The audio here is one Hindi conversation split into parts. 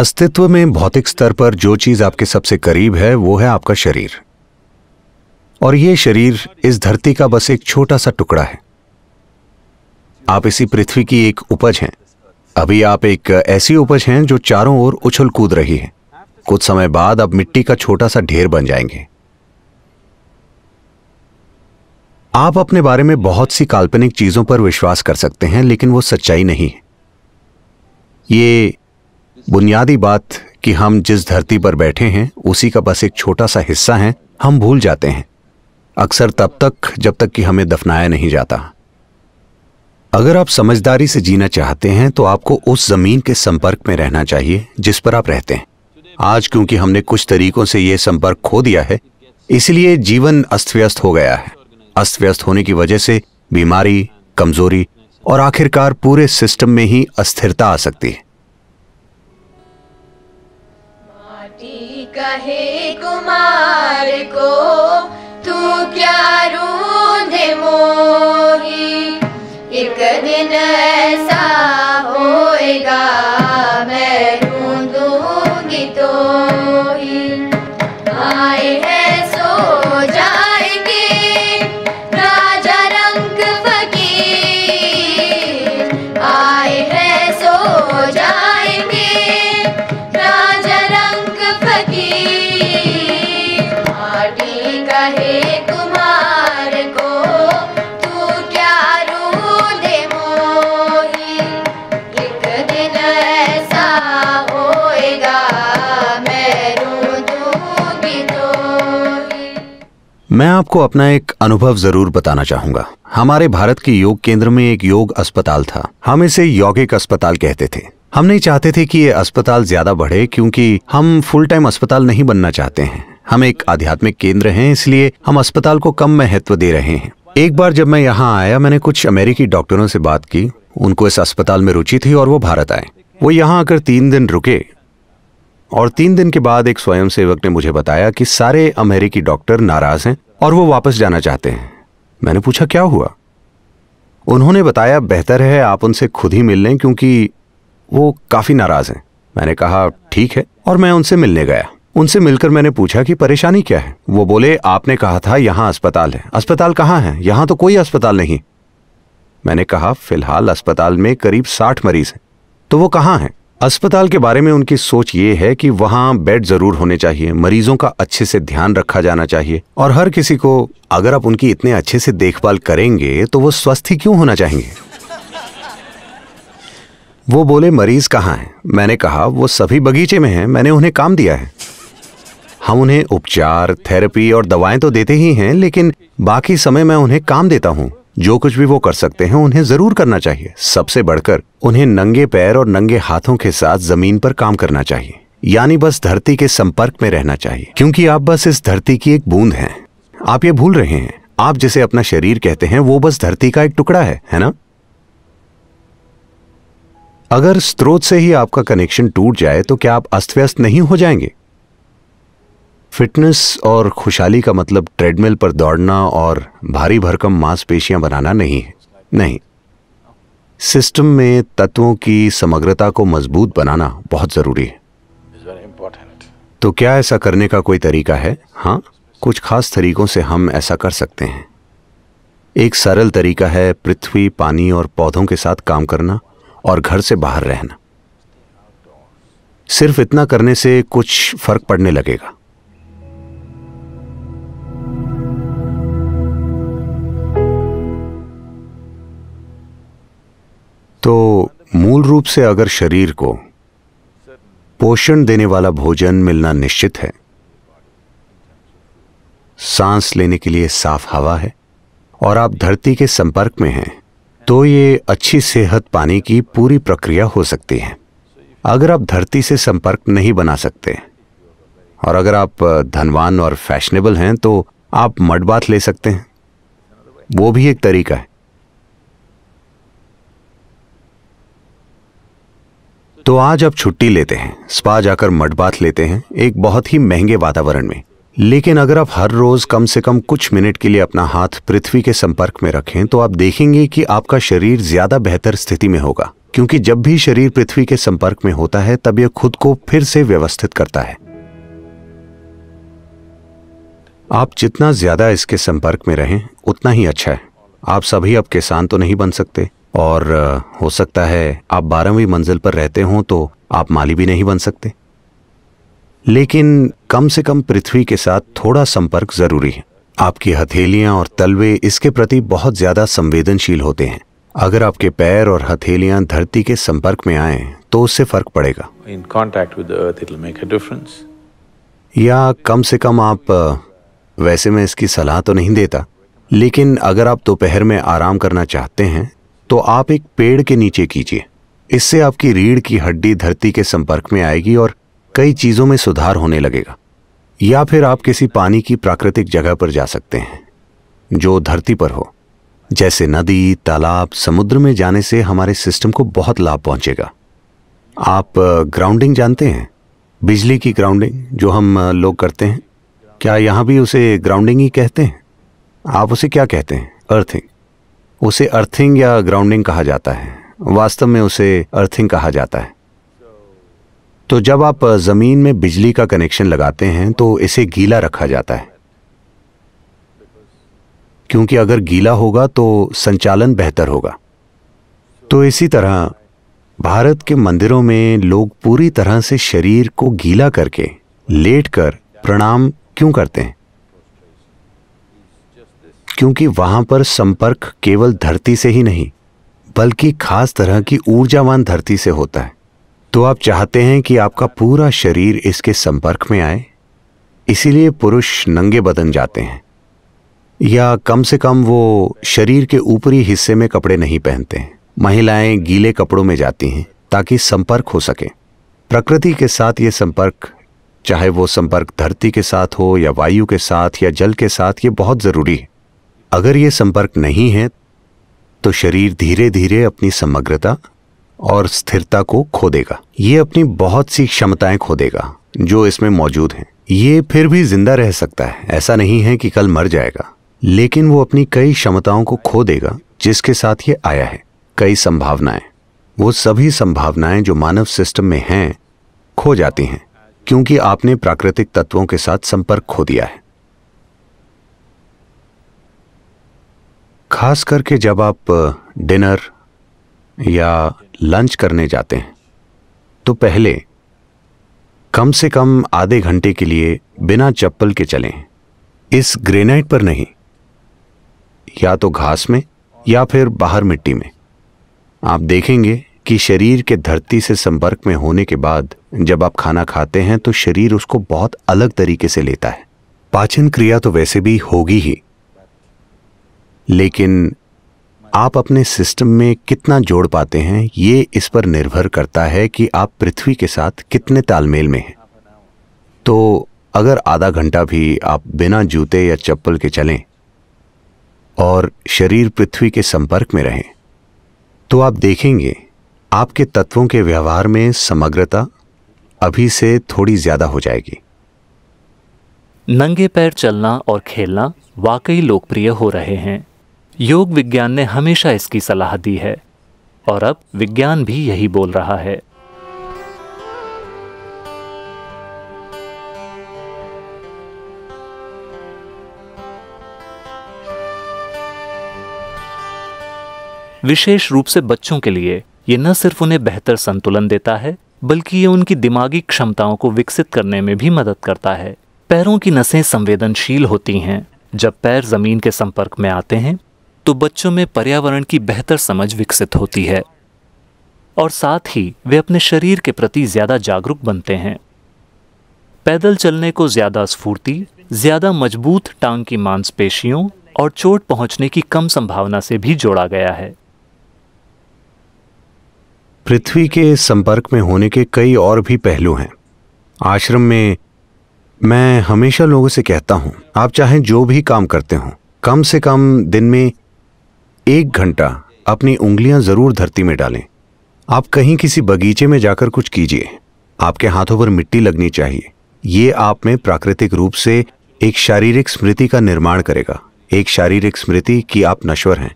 अस्तित्व में भौतिक स्तर पर जो चीज आपके सबसे करीब है वो है आपका शरीर और ये शरीर इस धरती का बस एक छोटा सा टुकड़ा है आप इसी पृथ्वी की एक उपज हैं अभी आप एक ऐसी उपज हैं जो चारों ओर उछल कूद रही है कुछ समय बाद आप मिट्टी का छोटा सा ढेर बन जाएंगे आप अपने बारे में बहुत सी काल्पनिक चीजों पर विश्वास कर सकते हैं लेकिन वो सच्चाई नहीं है ये बुनियादी बात कि हम जिस धरती पर बैठे हैं उसी का बस एक छोटा सा हिस्सा है हम भूल जाते हैं अक्सर तब तक जब तक कि हमें दफनाया नहीं जाता अगर आप समझदारी से जीना चाहते हैं तो आपको उस जमीन के संपर्क में रहना चाहिए जिस पर आप रहते हैं आज क्योंकि हमने कुछ तरीकों से यह संपर्क खो दिया है इसलिए जीवन अस्त व्यस्त हो गया है अस्त व्यस्त होने की वजह से बीमारी कमजोरी और आखिरकार पूरे सिस्टम में ही अस्थिरता आ सकती है मिट्टी कहे कुमार को तू क्या रूंधे मोही एक दिन ऐसा होएगा मैं आपको अपना एक अनुभव जरूर बताना चाहूंगा हमारे भारत के योग केंद्र में एक योग अस्पताल था हम इसे यौगिक अस्पताल कहते थे हम नहीं चाहते थे कि ये अस्पताल ज्यादा बढ़े क्योंकि हम फुल टाइम अस्पताल नहीं बनना चाहते हैं हम एक आध्यात्मिक केंद्र हैं इसलिए हम अस्पताल को कम महत्व दे रहे हैं एक बार जब मैं यहाँ आया मैंने कुछ अमेरिकी डॉक्टरों से बात की उनको इस अस्पताल में रुचि थी और वो भारत आए वो यहाँ आकर तीन दिन रुके और तीन दिन के बाद एक स्वयंसेवक ने मुझे बताया कि सारे अमेरिकी डॉक्टर नाराज हैं और वो वापस जाना चाहते हैं मैंने पूछा क्या हुआ उन्होंने बताया बेहतर है आप उनसे खुद ही मिल लें क्योंकि वो काफ़ी नाराज़ हैं मैंने कहा ठीक है और मैं उनसे मिलने गया उनसे मिलकर मैंने पूछा कि परेशानी क्या है वो बोले आपने कहा था यहां अस्पताल है अस्पताल कहाँ है यहां तो कोई अस्पताल नहीं मैंने कहा फिलहाल अस्पताल में करीब साठ मरीज हैं तो वो कहाँ हैं अस्पताल के बारे में उनकी सोच ये है कि वहाँ बेड जरूर होने चाहिए मरीजों का अच्छे से ध्यान रखा जाना चाहिए और हर किसी को अगर आप उनकी इतने अच्छे से देखभाल करेंगे तो वो स्वस्थ ही क्यों होना चाहेंगे वो बोले मरीज कहाँ हैं मैंने कहा वो सभी बगीचे में हैं मैंने उन्हें काम दिया है हम उन्हें उपचार थेरेपी और दवाएं तो देते ही हैं लेकिन बाकी समय मैं उन्हें काम देता हूँ जो कुछ भी वो कर सकते हैं उन्हें जरूर करना चाहिए सबसे बढ़कर उन्हें नंगे पैर और नंगे हाथों के साथ जमीन पर काम करना चाहिए यानी बस धरती के संपर्क में रहना चाहिए क्योंकि आप बस इस धरती की एक बूंद हैं आप ये भूल रहे हैं आप जिसे अपना शरीर कहते हैं वो बस धरती का एक टुकड़ा है है ना अगर स्रोत से ही आपका कनेक्शन टूट जाए तो क्या आप अस्त व्यस्त नहीं हो जाएंगे फिटनेस और खुशहाली का मतलब ट्रेडमिल पर दौड़ना और भारी भरकम मांसपेशियां बनाना नहीं है नहीं सिस्टम में तत्वों की समग्रता को मजबूत बनाना बहुत ज़रूरी है तो क्या ऐसा करने का कोई तरीका है हाँ कुछ खास तरीकों से हम ऐसा कर सकते हैं एक सरल तरीका है पृथ्वी पानी और पौधों के साथ काम करना और घर से बाहर रहना सिर्फ इतना करने से कुछ फर्क पड़ने लगेगा रूप से अगर शरीर को पोषण देने वाला भोजन मिलना निश्चित है सांस लेने के लिए साफ हवा है और आप धरती के संपर्क में हैं तो ये अच्छी सेहत पाने की पूरी प्रक्रिया हो सकती है अगर आप धरती से संपर्क नहीं बना सकते और अगर आप धनवान और फैशनेबल हैं तो आप मड बाथ ले सकते हैं वो भी एक तरीका है तो आज आप छुट्टी लेते हैं स्पा जाकर मड बाथ लेते हैं एक बहुत ही महंगे वातावरण में लेकिन अगर आप हर रोज कम से कम कुछ मिनट के लिए अपना हाथ पृथ्वी के संपर्क में रखें तो आप देखेंगे कि आपका शरीर ज्यादा बेहतर स्थिति में होगा क्योंकि जब भी शरीर पृथ्वी के संपर्क में होता है तब यह खुद को फिर से व्यवस्थित करता है आप जितना ज्यादा इसके संपर्क में रहें उतना ही अच्छा है आप सभी अब किसान तो नहीं बन सकते और हो सकता है आप बारहवीं मंजिल पर रहते हों तो आप माली भी नहीं बन सकते लेकिन कम से कम पृथ्वी के साथ थोड़ा संपर्क जरूरी है आपकी हथेलियां और तलवे इसके प्रति बहुत ज्यादा संवेदनशील होते हैं अगर आपके पैर और हथेलियां धरती के संपर्क में आए तो उससे फर्क पड़ेगा in contact with earth it make a difference या कम से कम आप वैसे मैं इसकी सलाह तो नहीं देता लेकिन अगर आप दोपहर में आराम करना चाहते हैं तो आप एक पेड़ के नीचे कीजिए इससे आपकी रीढ़ की हड्डी धरती के संपर्क में आएगी और कई चीज़ों में सुधार होने लगेगा या फिर आप किसी पानी की प्राकृतिक जगह पर जा सकते हैं जो धरती पर हो जैसे नदी तालाब समुद्र में जाने से हमारे सिस्टम को बहुत लाभ पहुंचेगा आप ग्राउंडिंग जानते हैं बिजली की ग्राउंडिंग जो हम लोग करते हैं क्या यहां भी उसे ग्राउंडिंग ही कहते हैं आप उसे क्या कहते हैं अर्थिंग उसे अर्थिंग या ग्राउंडिंग कहा जाता है वास्तव में उसे अर्थिंग कहा जाता है तो जब आप ज़मीन में बिजली का कनेक्शन लगाते हैं तो इसे गीला रखा जाता है क्योंकि अगर गीला होगा तो संचालन बेहतर होगा तो इसी तरह भारत के मंदिरों में लोग पूरी तरह से शरीर को गीला करके लेट कर प्रणाम क्यों करते हैं क्योंकि वहां पर संपर्क केवल धरती से ही नहीं बल्कि खास तरह की ऊर्जावान धरती से होता है तो आप चाहते हैं कि आपका पूरा शरीर इसके संपर्क में आए इसीलिए पुरुष नंगे बदन जाते हैं या कम से कम वो शरीर के ऊपरी हिस्से में कपड़े नहीं पहनते हैं महिलाएं गीले कपड़ों में जाती हैं ताकि संपर्क हो सके प्रकृति के साथ ये संपर्क चाहे वो संपर्क धरती के साथ हो या वायु के साथ या जल के साथ ये बहुत ज़रूरी है अगर ये संपर्क नहीं है तो शरीर धीरे धीरे अपनी समग्रता और स्थिरता को खो देगा ये अपनी बहुत सी क्षमताएं खो देगा जो इसमें मौजूद हैं ये फिर भी जिंदा रह सकता है ऐसा नहीं है कि कल मर जाएगा लेकिन वो अपनी कई क्षमताओं को खो देगा जिसके साथ ये आया है कई संभावनाएं वो सभी संभावनाएं जो मानव सिस्टम में हैं खो जाती हैं क्योंकि आपने प्राकृतिक तत्वों के साथ संपर्क खो दिया है खास करके जब आप डिनर या लंच करने जाते हैं तो पहले कम से कम आधे घंटे के लिए बिना चप्पल के चलें इस ग्रेनाइट पर नहीं या तो घास में या फिर बाहर मिट्टी में आप देखेंगे कि शरीर के धरती से संपर्क में होने के बाद जब आप खाना खाते हैं तो शरीर उसको बहुत अलग तरीके से लेता है पाचन क्रिया तो वैसे भी होगी ही लेकिन आप अपने सिस्टम में कितना जोड़ पाते हैं ये इस पर निर्भर करता है कि आप पृथ्वी के साथ कितने तालमेल में हैं तो अगर आधा घंटा भी आप बिना जूते या चप्पल के चलें और शरीर पृथ्वी के संपर्क में रहें तो आप देखेंगे आपके तत्वों के व्यवहार में समग्रता अभी से थोड़ी ज़्यादा हो जाएगी नंगे पैर चलना और खेलना वाकई लोकप्रिय हो रहे हैं योग विज्ञान ने हमेशा इसकी सलाह दी है और अब विज्ञान भी यही बोल रहा है विशेष रूप से बच्चों के लिए ये न सिर्फ उन्हें बेहतर संतुलन देता है बल्कि ये उनकी दिमागी क्षमताओं को विकसित करने में भी मदद करता है पैरों की नसें संवेदनशील होती हैं जब पैर जमीन के संपर्क में आते हैं तो बच्चों में पर्यावरण की बेहतर समझ विकसित होती है और साथ ही वे अपने शरीर के प्रति ज़्यादा जागरूक बनते हैं पैदल चलने को ज़्यादा स्फूर्ति ज़्यादा मजबूत टांग की मांसपेशियों और चोट पहुंचने की कम संभावना से भी जोड़ा गया है पृथ्वी के संपर्क में होने के कई और भी पहलू हैं आश्रम में मैं हमेशा लोगों से कहता हूं आप चाहे जो भी काम करते हो कम से कम दिन में एक घंटा अपनी उंगलियां जरूर धरती में डालें आप कहीं किसी बगीचे में जाकर कुछ कीजिए आपके हाथों पर मिट्टी लगनी चाहिए ये आप में प्राकृतिक रूप से एक शारीरिक स्मृति का निर्माण करेगा एक शारीरिक स्मृति कि आप नश्वर हैं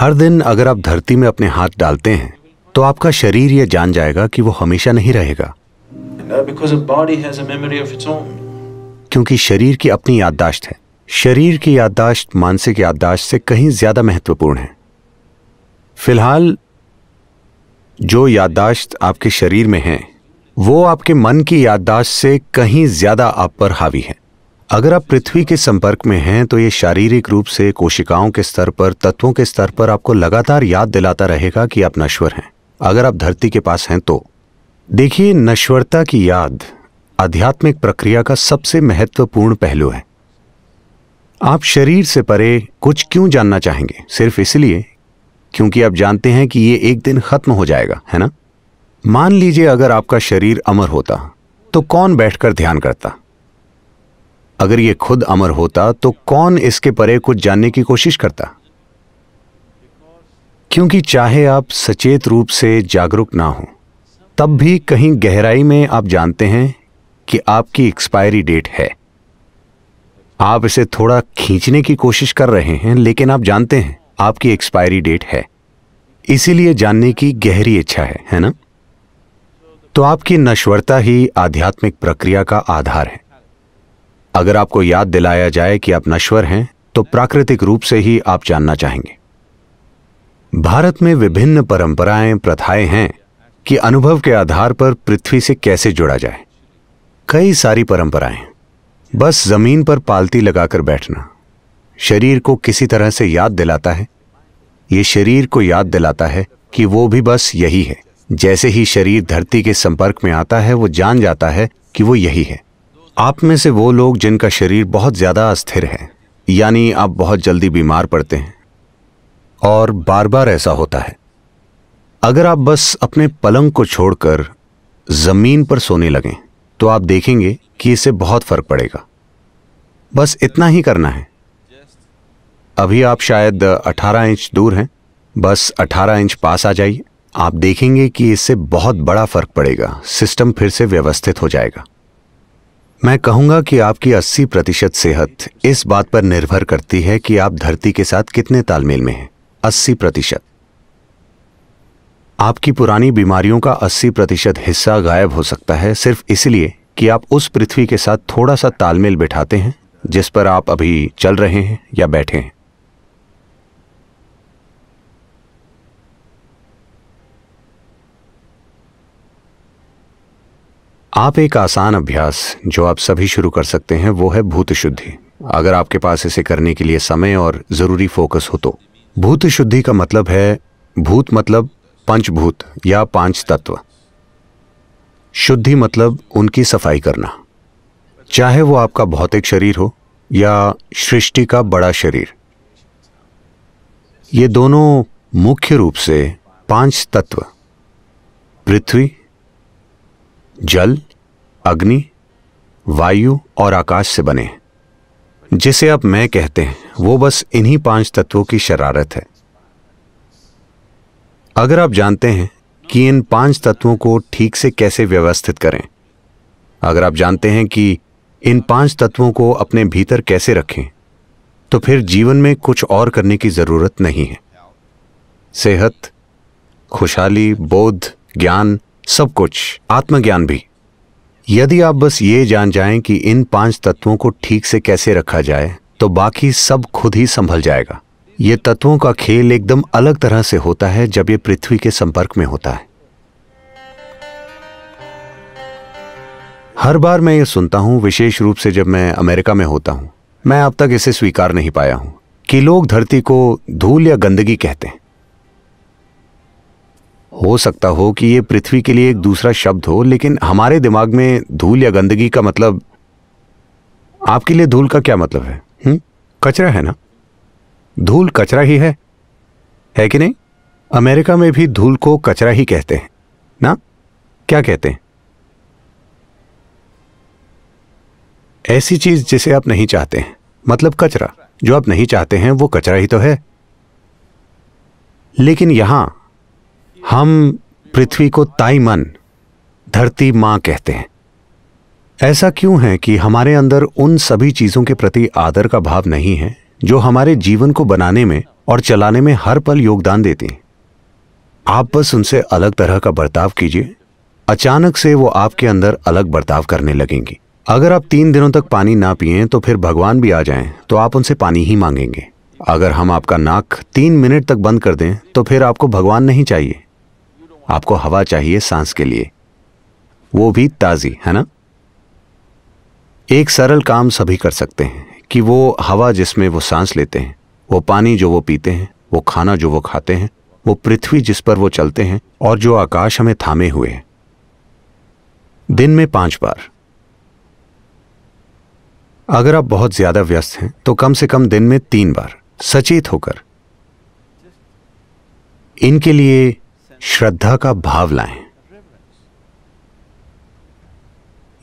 हर दिन अगर आप धरती में अपने हाथ डालते हैं तो आपका शरीर यह जान जाएगा कि वो हमेशा नहीं रहेगा क्योंकि शरीर की अपनी याददाश्त है शरीर की याददाश्त मानसिक याददाश्त से कहीं ज़्यादा महत्वपूर्ण है फिलहाल जो याददाश्त आपके शरीर में है वो आपके मन की याददाश्त से कहीं ज़्यादा आप पर हावी है अगर आप पृथ्वी के संपर्क में हैं तो ये शारीरिक रूप से कोशिकाओं के स्तर पर तत्वों के स्तर पर आपको लगातार याद दिलाता रहेगा कि आप नश्वर हैं अगर आप धरती के पास हैं तो देखिए नश्वरता की याद आध्यात्मिक प्रक्रिया का सबसे महत्वपूर्ण पहलू है आप शरीर से परे कुछ क्यों जानना चाहेंगे सिर्फ इसलिए क्योंकि आप जानते हैं कि ये एक दिन खत्म हो जाएगा है ना मान लीजिए अगर आपका शरीर अमर होता तो कौन बैठकर ध्यान करता अगर ये खुद अमर होता तो कौन इसके परे कुछ जानने की कोशिश करता क्योंकि चाहे आप सचेत रूप से जागरूक ना हो तब भी कहीं गहराई में आप जानते हैं कि आपकी एक्सपायरी डेट है आप इसे थोड़ा खींचने की कोशिश कर रहे हैं लेकिन आप जानते हैं आपकी एक्सपायरी डेट है इसीलिए जानने की गहरी इच्छा है है ना तो आपकी नश्वरता ही आध्यात्मिक प्रक्रिया का आधार है अगर आपको याद दिलाया जाए कि आप नश्वर हैं तो प्राकृतिक रूप से ही आप जानना चाहेंगे भारत में विभिन्न परंपराएं प्रथाएं हैं कि अनुभव के आधार पर पृथ्वी से कैसे जुड़ा जाए कई सारी परंपराएं बस जमीन पर पालती लगाकर बैठना शरीर को किसी तरह से याद दिलाता है ये शरीर को याद दिलाता है कि वो भी बस यही है जैसे ही शरीर धरती के संपर्क में आता है वो जान जाता है कि वो यही है आप में से वो लोग जिनका शरीर बहुत ज़्यादा अस्थिर है यानी आप बहुत जल्दी बीमार पड़ते हैं और बार बार ऐसा होता है अगर आप बस अपने पलंग को छोड़कर ज़मीन पर सोने लगें तो आप देखेंगे कि इससे बहुत फर्क पड़ेगा बस इतना ही करना है अभी आप शायद 18 इंच दूर हैं बस 18 इंच पास आ जाइए आप देखेंगे कि इससे बहुत बड़ा फर्क पड़ेगा सिस्टम फिर से व्यवस्थित हो जाएगा मैं कहूंगा कि आपकी 80 प्रतिशत सेहत इस बात पर निर्भर करती है कि आप धरती के साथ कितने तालमेल में हैं 80 प्रतिशत आपकी पुरानी बीमारियों का 80 प्रतिशत हिस्सा गायब हो सकता है सिर्फ इसलिए कि आप उस पृथ्वी के साथ थोड़ा सा तालमेल बिठाते हैं जिस पर आप अभी चल रहे हैं या बैठे हैं आप एक आसान अभ्यास जो आप सभी शुरू कर सकते हैं वो है भूत शुद्धि अगर आपके पास इसे करने के लिए समय और ज़रूरी फोकस हो तो भूत शुद्धि का मतलब है भूत मतलब पंचभूत या पांच तत्व शुद्धि मतलब उनकी सफाई करना चाहे वो आपका भौतिक शरीर हो या सृष्टि का बड़ा शरीर ये दोनों मुख्य रूप से पांच तत्व पृथ्वी जल अग्नि वायु और आकाश से बने जिसे आप मैं कहते हैं वो बस इन्हीं पांच तत्वों की शरारत है अगर आप जानते हैं कि इन पांच तत्वों को ठीक से कैसे व्यवस्थित करें अगर आप जानते हैं कि इन पांच तत्वों को अपने भीतर कैसे रखें तो फिर जीवन में कुछ और करने की जरूरत नहीं है सेहत खुशहाली बोध ज्ञान सब कुछ आत्मज्ञान भी यदि आप बस ये जान जाएं कि इन पांच तत्वों को ठीक से कैसे रखा जाए तो बाकी सब खुद ही संभल जाएगा ये तत्वों का खेल एकदम अलग तरह से होता है जब ये पृथ्वी के संपर्क में होता है हर बार मैं ये सुनता हूं विशेष रूप से जब मैं अमेरिका में होता हूं मैं अब तक इसे स्वीकार नहीं पाया हूं कि लोग धरती को धूल या गंदगी कहते हैं हो सकता हो कि यह पृथ्वी के लिए एक दूसरा शब्द हो लेकिन हमारे दिमाग में धूल या गंदगी का मतलब आपके लिए धूल का क्या मतलब है हम्म? कचरा है ना धूल कचरा ही है है कि नहीं अमेरिका में भी धूल को कचरा ही कहते हैं ना क्या कहते हैं ऐसी चीज जिसे आप नहीं चाहते हैं मतलब कचरा जो आप नहीं चाहते हैं वो कचरा ही तो है लेकिन यहां हम पृथ्वी को ताई मन धरती मां कहते हैं ऐसा क्यों है कि हमारे अंदर उन सभी चीजों के प्रति आदर का भाव नहीं है जो हमारे जीवन को बनाने में और चलाने में हर पल योगदान देते हैं आप बस उनसे अलग तरह का बर्ताव कीजिए अचानक से वो आपके अंदर अलग बर्ताव करने लगेंगी अगर आप तीन दिनों तक पानी ना पिए तो फिर भगवान भी आ जाएं तो आप उनसे पानी ही मांगेंगे अगर हम आपका नाक तीन मिनट तक बंद कर दें तो फिर आपको भगवान नहीं चाहिए आपको हवा चाहिए सांस के लिए वो भी ताज़ी है ना एक सरल काम सभी कर सकते हैं कि वो हवा जिसमें वो सांस लेते हैं वो पानी जो वो पीते हैं वो खाना जो वो खाते हैं वो पृथ्वी जिस पर वो चलते हैं और जो आकाश हमें थामे हुए हैं दिन में पांच बार अगर आप बहुत ज्यादा व्यस्त हैं तो कम से कम दिन में तीन बार सचेत होकर इनके लिए श्रद्धा का भाव लाएं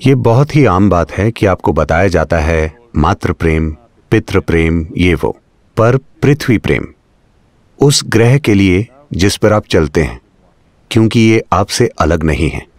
ये बहुत ही आम बात है कि आपको बताया जाता है मात्र प्रेम पित्र प्रेम ये वो पर पृथ्वी प्रेम उस ग्रह के लिए जिस पर आप चलते हैं क्योंकि ये आपसे अलग नहीं है